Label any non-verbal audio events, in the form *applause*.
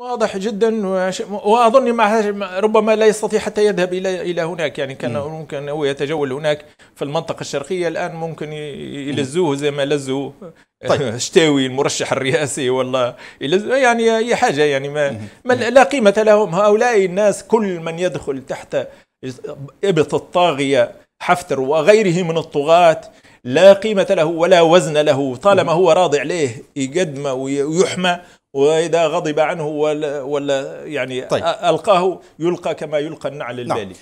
واضح جدا واظن ما ربما لا يستطيع حتى يذهب الى الى هناك يعني كان م. ممكن هو يتجول هناك في المنطقه الشرقيه الان ممكن يلزوه زي ما لزوا طيب. *laughs* شتاوي المرشح الرئاسي والله يعني هي حاجه يعني ما, ما لا قيمه لهم هؤلاء الناس كل من يدخل تحت ابط الطاغيه حفتر وغيره من الطغاه لا قيمة له ولا وزن له طالما هو راضي عليه يقدمه ويحمى واذا غضب عنه ولا, ولا يعني طيب. القاه يلقى كما يلقى النعل نعم. البالي نعم.